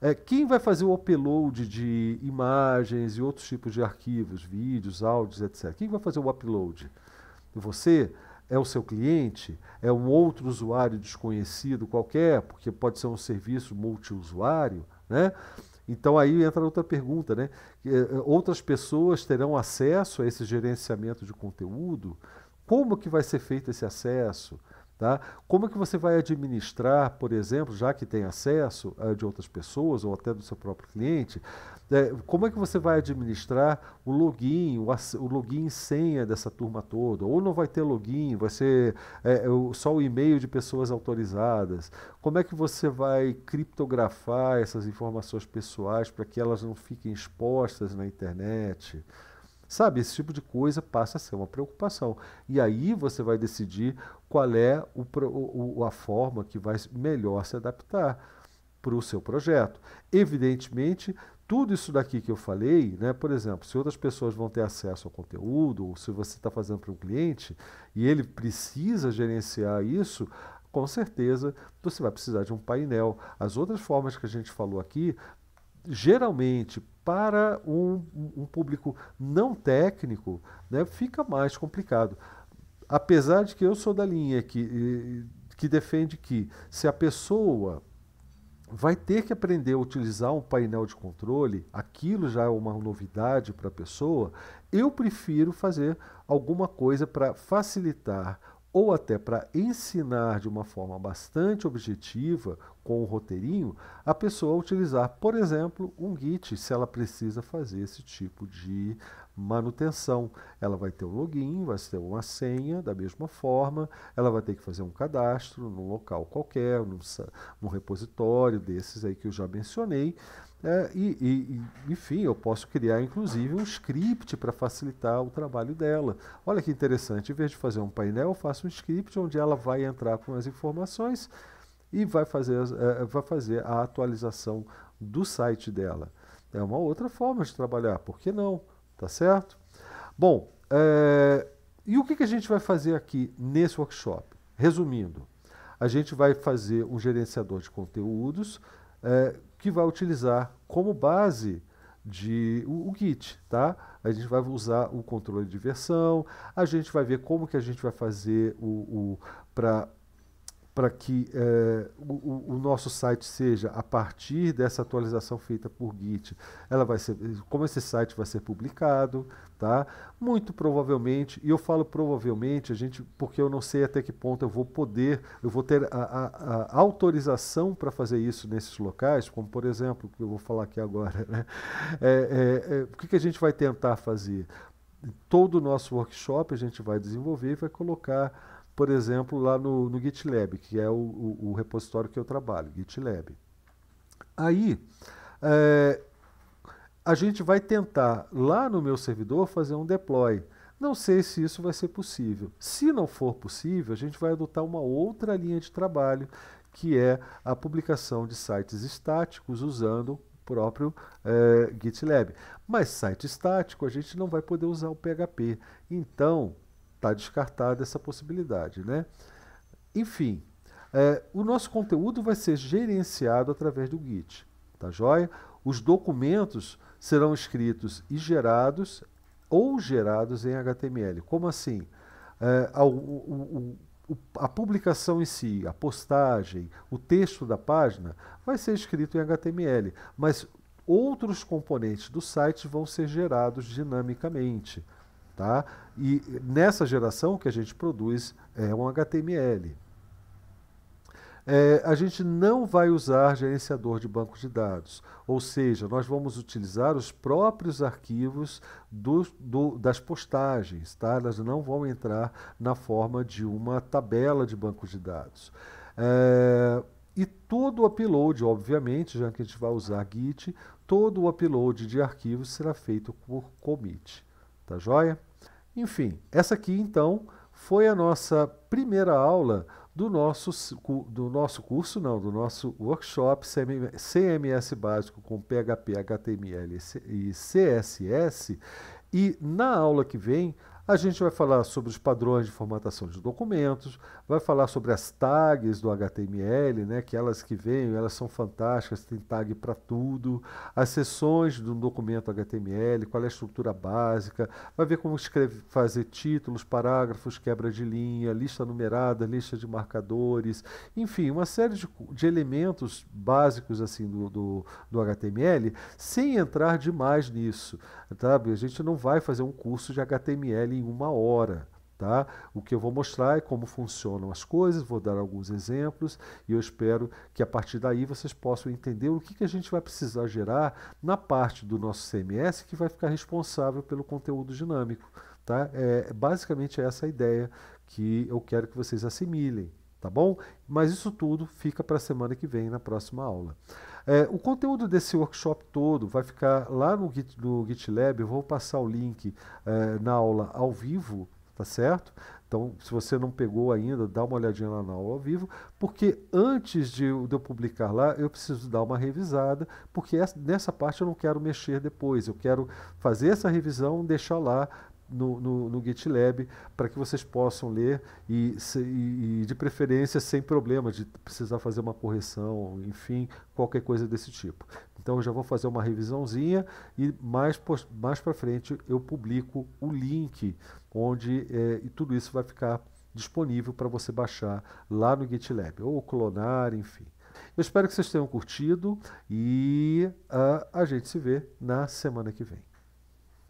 É, quem vai fazer o upload de imagens e outros tipos de arquivos, vídeos, áudios, etc. Quem vai fazer o upload? Você? é o seu cliente, é um outro usuário desconhecido qualquer, porque pode ser um serviço multiusuário, né? Então aí entra outra pergunta, né? Eh, eh, outras pessoas terão acesso a esse gerenciamento de conteúdo? Como que vai ser feito esse acesso? Tá? Como é que você vai administrar, por exemplo, já que tem acesso uh, de outras pessoas ou até do seu próprio cliente, é, como é que você vai administrar o login, o, o login senha dessa turma toda? Ou não vai ter login, vai ser é, o, só o e-mail de pessoas autorizadas? Como é que você vai criptografar essas informações pessoais para que elas não fiquem expostas na internet? Sabe, esse tipo de coisa passa a ser uma preocupação. E aí você vai decidir qual é o, o, a forma que vai melhor se adaptar para o seu projeto. Evidentemente, tudo isso daqui que eu falei, né, por exemplo, se outras pessoas vão ter acesso ao conteúdo, ou se você está fazendo para um cliente e ele precisa gerenciar isso, com certeza você vai precisar de um painel. As outras formas que a gente falou aqui geralmente para um, um, público não técnico, né, fica mais complicado. Apesar de que eu sou da linha que, que defende que se a pessoa vai ter que aprender a utilizar um painel de controle, aquilo já é uma novidade para a pessoa, eu prefiro fazer alguma coisa para facilitar ou até para ensinar de uma forma bastante objetiva, com o roteirinho, a pessoa utilizar, por exemplo, um Git, se ela precisa fazer esse tipo de manutenção. Ela vai ter um login, vai ter uma senha, da mesma forma, ela vai ter que fazer um cadastro num local qualquer, num, num repositório desses aí que eu já mencionei. É, e, e, enfim, eu posso criar inclusive um script para facilitar o trabalho dela. Olha que interessante, em vez de fazer um painel, eu faço um script onde ela vai entrar com as informações e vai fazer, é, é, vai fazer a atualização do site dela. É uma outra forma de trabalhar, por que não? Tá certo? Bom, é, e o que, que a gente vai fazer aqui nesse workshop? Resumindo, a gente vai fazer um gerenciador de conteúdos é, que vai utilizar como base de o, o, Git, tá? A gente vai usar o controle de versão, a gente vai ver como que a gente vai fazer o, o para para que é, o, o, nosso site seja, a partir dessa atualização feita por Git, ela vai ser, como esse site vai ser publicado, tá? Muito provavelmente, e eu falo provavelmente, a gente, porque eu não sei até que ponto eu vou poder, eu vou ter a, a, a autorização para fazer isso nesses locais, como por exemplo, que eu vou falar aqui agora, né? É, é, é, o que, que a gente vai tentar fazer? Todo o nosso workshop a gente vai desenvolver e vai colocar por exemplo, lá no, no GitLab, que é o, o, o, repositório que eu trabalho, GitLab. Aí, é, a gente vai tentar lá no meu servidor fazer um deploy. Não sei se isso vai ser possível. Se não for possível, a gente vai adotar uma outra linha de trabalho, que é a publicação de sites estáticos usando o próprio é, GitLab. Mas site estático a gente não vai poder usar o PHP. Então, está descartada essa possibilidade. Né? Enfim, é, o nosso conteúdo vai ser gerenciado através do Git, tá joia? Os documentos serão escritos e gerados ou gerados em HTML. Como assim? É, o, o, a publicação em si, a postagem, o texto da página vai ser escrito em HTML, mas outros componentes do site vão ser gerados dinamicamente, tá? E nessa geração que a gente produz é um HTML. É, a gente não vai usar gerenciador de banco de dados, ou seja, nós vamos utilizar os próprios arquivos do, do, das postagens, tá? elas não vão entrar na forma de uma tabela de banco de dados. É, e todo o upload, obviamente, já que a gente vai usar Git, todo o upload de arquivos será feito por commit. Tá joia? Enfim, essa aqui então foi a nossa primeira aula do nosso, do nosso curso, não, do nosso workshop CMS básico com PHP, HTML e CSS. E na aula que vem a gente vai falar sobre os padrões de formatação de documentos, vai falar sobre as tags do HTML, né, que elas que vêm, elas são fantásticas, tem tag para tudo, as seções de um documento HTML, qual é a estrutura básica, vai ver como escrever, fazer títulos, parágrafos, quebra de linha, lista numerada, lista de marcadores, enfim, uma série de, de elementos básicos assim do, do, do HTML, sem entrar demais nisso. Sabe? A gente não vai fazer um curso de HTML em uma hora. Tá? O que eu vou mostrar é como funcionam as coisas, vou dar alguns exemplos e eu espero que a partir daí vocês possam entender o que, que a gente vai precisar gerar na parte do nosso CMS que vai ficar responsável pelo conteúdo dinâmico. Tá? É basicamente essa a ideia que eu quero que vocês assimilem, tá bom? Mas isso tudo fica para a semana que vem, na próxima aula. É, o conteúdo desse workshop todo vai ficar lá no, Git, no GitLab, eu vou passar o link é, na aula ao vivo, tá certo? Então, se você não pegou ainda, dá uma olhadinha lá na aula ao vivo, porque antes de, de eu publicar lá, eu preciso dar uma revisada, porque essa, nessa parte eu não quero mexer depois, eu quero fazer essa revisão, deixar lá no, no, no GitLab para que vocês possam ler e, se, e, de preferência sem problema de precisar fazer uma correção, enfim, qualquer coisa desse tipo. Então eu já vou fazer uma revisãozinha e mais, mais para frente eu publico o link onde é, e tudo isso vai ficar disponível para você baixar lá no GitLab ou clonar, enfim. Eu espero que vocês tenham curtido e uh, a gente se vê na semana que vem.